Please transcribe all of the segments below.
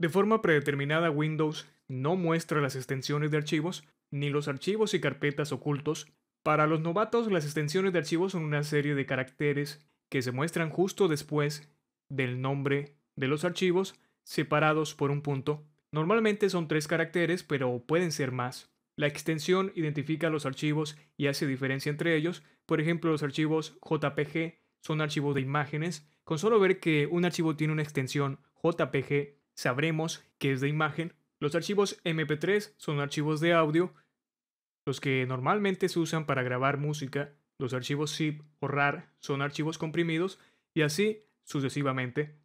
De forma predeterminada, Windows no muestra las extensiones de archivos ni los archivos y carpetas ocultos. Para los novatos, las extensiones de archivos son una serie de caracteres que se muestran justo después del nombre de los archivos, separados por un punto. Normalmente son tres caracteres, pero pueden ser más. La extensión identifica los archivos y hace diferencia entre ellos. Por ejemplo, los archivos JPG son archivos de imágenes. Con solo ver que un archivo tiene una extensión JPG, sabremos que es de imagen. Los archivos MP3 son archivos de audio, los que normalmente se usan para grabar música. Los archivos zip o RAR son archivos comprimidos y así sucesivamente.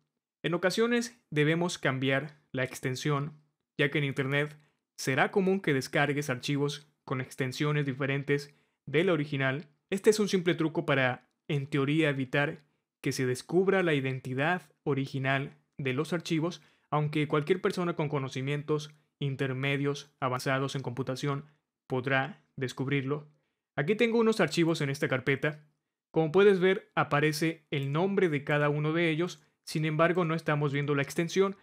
En ocasiones debemos cambiar la extensión, ya que en Internet será común que descargues archivos con extensiones diferentes de la original. Este es un simple truco para, en teoría, evitar que se descubra la identidad original de los archivos aunque cualquier persona con conocimientos intermedios avanzados en computación podrá descubrirlo. Aquí tengo unos archivos en esta carpeta. Como puedes ver, aparece el nombre de cada uno de ellos, sin embargo no estamos viendo la extensión,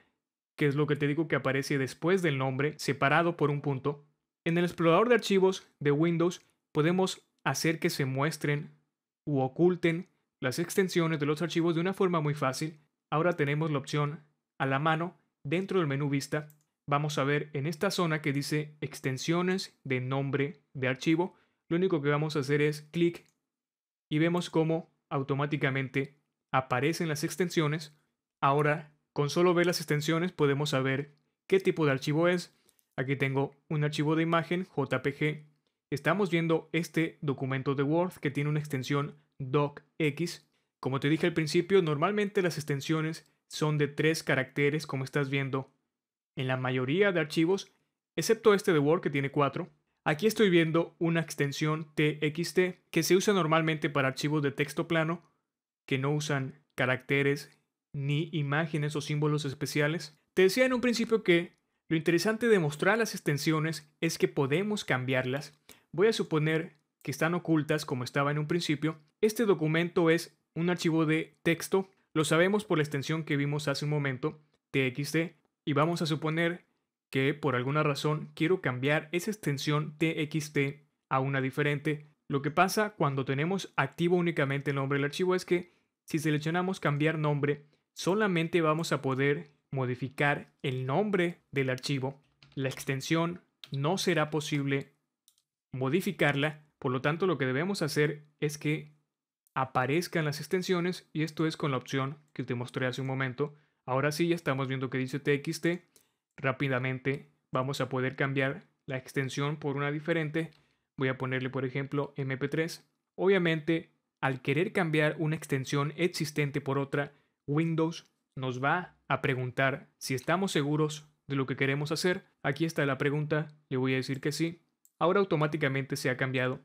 que es lo que te digo que aparece después del nombre, separado por un punto. En el explorador de archivos de Windows podemos hacer que se muestren u oculten las extensiones de los archivos de una forma muy fácil. Ahora tenemos la opción a la mano dentro del menú vista vamos a ver en esta zona que dice extensiones de nombre de archivo, lo único que vamos a hacer es clic y vemos cómo automáticamente aparecen las extensiones. Ahora, con solo ver las extensiones podemos saber qué tipo de archivo es. Aquí tengo un archivo de imagen JPG. Estamos viendo este documento de Word que tiene una extensión docx. Como te dije al principio, normalmente las extensiones son de tres caracteres, como estás viendo en la mayoría de archivos, excepto este de Word que tiene cuatro. Aquí estoy viendo una extensión TXT que se usa normalmente para archivos de texto plano que no usan caracteres ni imágenes o símbolos especiales. Te decía en un principio que lo interesante de mostrar las extensiones es que podemos cambiarlas. Voy a suponer que están ocultas como estaba en un principio. Este documento es un archivo de texto lo sabemos por la extensión que vimos hace un momento, txt, y vamos a suponer que por alguna razón quiero cambiar esa extensión txt a una diferente. Lo que pasa cuando tenemos activo únicamente el nombre del archivo es que si seleccionamos cambiar nombre, solamente vamos a poder modificar el nombre del archivo. La extensión no será posible modificarla, por lo tanto lo que debemos hacer es que aparezcan las extensiones y esto es con la opción que te mostré hace un momento. Ahora sí ya estamos viendo que dice txt. Rápidamente vamos a poder cambiar la extensión por una diferente. Voy a ponerle por ejemplo mp3. Obviamente al querer cambiar una extensión existente por otra, Windows nos va a preguntar si estamos seguros de lo que queremos hacer. Aquí está la pregunta, le voy a decir que sí. Ahora automáticamente se ha cambiado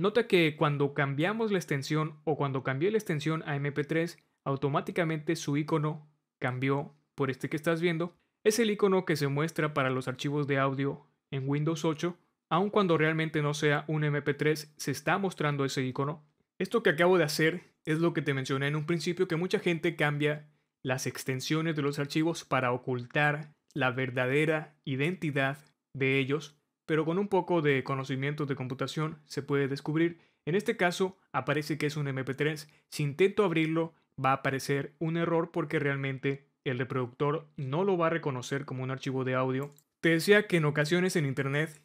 Nota que cuando cambiamos la extensión o cuando cambié la extensión a MP3, automáticamente su icono cambió por este que estás viendo. Es el icono que se muestra para los archivos de audio en Windows 8, aun cuando realmente no sea un MP3, se está mostrando ese icono. Esto que acabo de hacer es lo que te mencioné en un principio, que mucha gente cambia las extensiones de los archivos para ocultar la verdadera identidad de ellos pero con un poco de conocimiento de computación se puede descubrir. En este caso aparece que es un MP3. Si intento abrirlo va a aparecer un error porque realmente el reproductor no lo va a reconocer como un archivo de audio. Te decía que en ocasiones en internet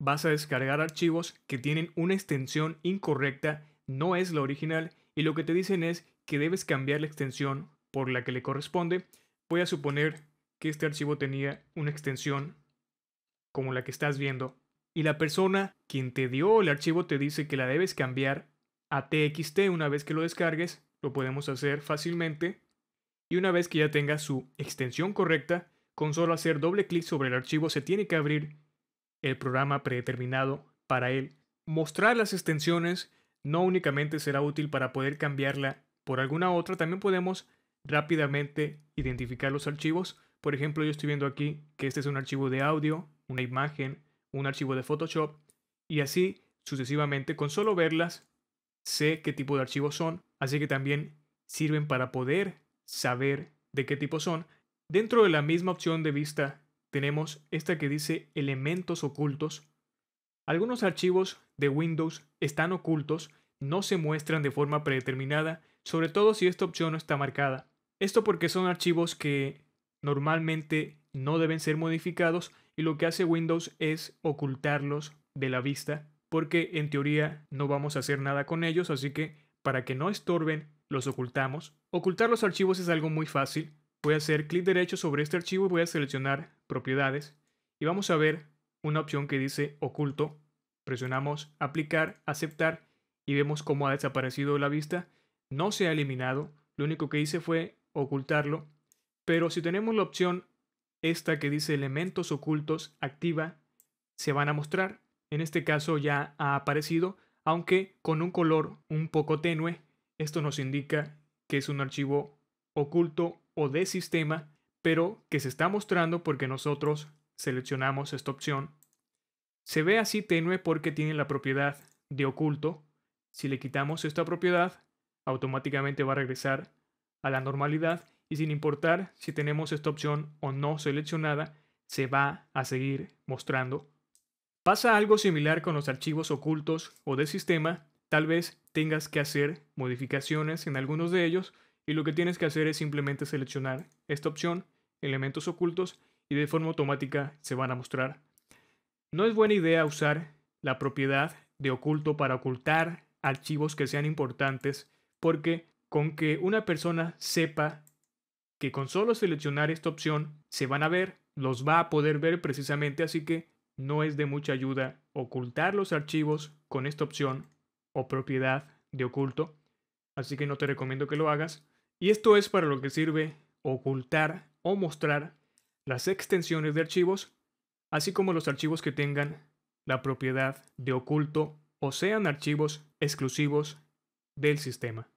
vas a descargar archivos que tienen una extensión incorrecta, no es la original, y lo que te dicen es que debes cambiar la extensión por la que le corresponde. Voy a suponer que este archivo tenía una extensión como la que estás viendo, y la persona quien te dio el archivo te dice que la debes cambiar a TXT una vez que lo descargues, lo podemos hacer fácilmente, y una vez que ya tenga su extensión correcta, con solo hacer doble clic sobre el archivo se tiene que abrir el programa predeterminado para él. Mostrar las extensiones no únicamente será útil para poder cambiarla por alguna otra, también podemos rápidamente identificar los archivos. Por ejemplo, yo estoy viendo aquí que este es un archivo de audio, una imagen, un archivo de Photoshop y así sucesivamente. Con solo verlas sé qué tipo de archivos son, así que también sirven para poder saber de qué tipo son. Dentro de la misma opción de vista tenemos esta que dice elementos ocultos. Algunos archivos de Windows están ocultos, no se muestran de forma predeterminada, sobre todo si esta opción no está marcada. Esto porque son archivos que normalmente no deben ser modificados y lo que hace Windows es ocultarlos de la vista porque en teoría no vamos a hacer nada con ellos, así que para que no estorben, los ocultamos. Ocultar los archivos es algo muy fácil. Voy a hacer clic derecho sobre este archivo y voy a seleccionar propiedades y vamos a ver una opción que dice oculto. Presionamos aplicar, aceptar y vemos cómo ha desaparecido la vista. No se ha eliminado, lo único que hice fue ocultarlo. Pero si tenemos la opción esta que dice elementos ocultos activa, se van a mostrar. En este caso ya ha aparecido, aunque con un color un poco tenue. Esto nos indica que es un archivo oculto o de sistema, pero que se está mostrando porque nosotros seleccionamos esta opción. Se ve así tenue porque tiene la propiedad de oculto. Si le quitamos esta propiedad, automáticamente va a regresar a la normalidad y sin importar si tenemos esta opción o no seleccionada, se va a seguir mostrando. Pasa algo similar con los archivos ocultos o de sistema, tal vez tengas que hacer modificaciones en algunos de ellos y lo que tienes que hacer es simplemente seleccionar esta opción, elementos ocultos, y de forma automática se van a mostrar. No es buena idea usar la propiedad de oculto para ocultar archivos que sean importantes porque con que una persona sepa que con solo seleccionar esta opción se van a ver, los va a poder ver precisamente, así que no es de mucha ayuda ocultar los archivos con esta opción o propiedad de oculto, así que no te recomiendo que lo hagas. Y esto es para lo que sirve ocultar o mostrar las extensiones de archivos, así como los archivos que tengan la propiedad de oculto o sean archivos exclusivos del sistema.